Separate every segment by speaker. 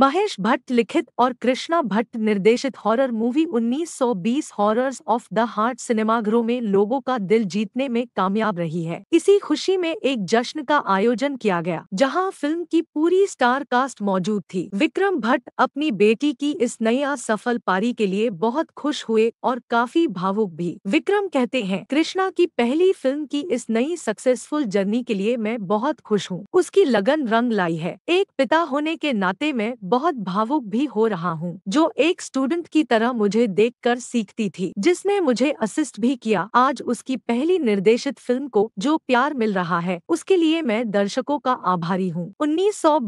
Speaker 1: महेश भट्ट लिखित और कृष्णा भट्ट निर्देशित horror movie 1920 horrors of the heart सिनेमाघरों में लोगों का दिल जीतने में कामयाब रही है इसी खुशी में एक जश्न का आयोजन किया गया जहां फिल्म की पूरी स्टार कास्ट मौजूद थी विक्रम भट्ट अपनी बेटी की इस नया सफल पारी के लिए बहुत खुश हुए और काफी भावुक भी विक्रम कहते हैं कृष्णा की पहली फिल्म की इस नई सक्सेसफुल जर्नी के लिए मैं बहुत खुश हूँ उसकी लगन रंग लाई है एक पिता होने के नाते में बहुत भावुक भी हो रहा हूँ जो एक स्टूडेंट की तरह मुझे देख सीखती थी जिसने मुझे असिस्ट भी किया आज उसकी पहली निर्देशित फिल्म को जो प्यार मिल रहा है उसके लिए मैं दर्शकों का आभारी हूँ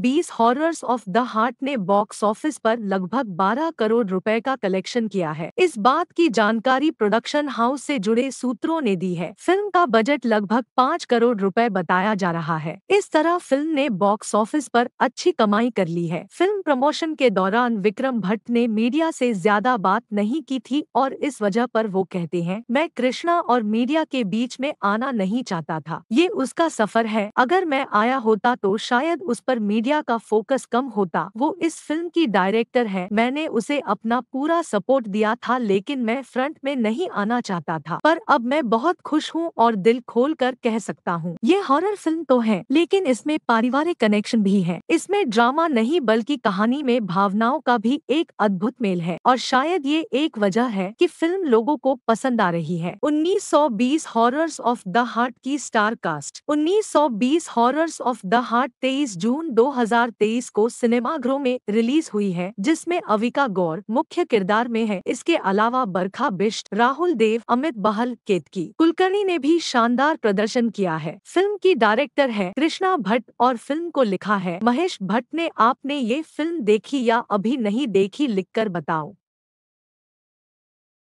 Speaker 1: बीस हॉरर्स ऑफ द हार्ट ने बॉक्स ऑफिस पर लगभग 12 करोड़ रुपए का कलेक्शन किया है इस बात की जानकारी प्रोडक्शन हाउस से जुड़े सूत्रों ने दी है फिल्म का बजट लगभग पाँच करोड़ रुपए बताया जा रहा है इस तरह फिल्म ने बॉक्स ऑफिस पर अच्छी कमाई कर ली है फिल्म प्रमोशन के दौरान विक्रम भट्ट ने मीडिया से ज्यादा बात नहीं की थी और इस वजह पर वो कहते हैं मैं कृष्णा और मीडिया के बीच में आना नहीं चाहता था ये उसका सफर है अगर मैं आया होता तो शायद उस पर मीडिया का फोकस कम होता वो इस फिल्म की डायरेक्टर है मैंने उसे अपना पूरा सपोर्ट दिया था लेकिन मैं फ्रंट में नहीं आना चाहता था पर अब मैं बहुत खुश हूँ और दिल खोल कर कह सकता हूँ ये हॉरर फिल्म तो है लेकिन इसमें पारिवारिक कनेक्शन भी है इसमें ड्रामा नहीं बल्कि कहानी में भावनाओं का भी एक अद्भुत मेल है और शायद ये एक वजह है कि फिल्म लोगों को पसंद आ रही है 1920 हॉरर्स ऑफ द हार्ट की star cast 1920 horrors of the heart 23 जून 2023 को सिनेमाघरों में रिलीज हुई है जिसमें अविका गौर मुख्य किरदार में है इसके अलावा बरखा बिष्ट राहुल देव अमित बहल केतकी कुलकर्णी ने भी शानदार प्रदर्शन किया है फिल्म की डायरेक्टर है कृष्णा भट्ट और फिल्म को लिखा है महेश भट्ट ने आपने ये फिल्म देखी या अभी नहीं देखी लिखकर बताओ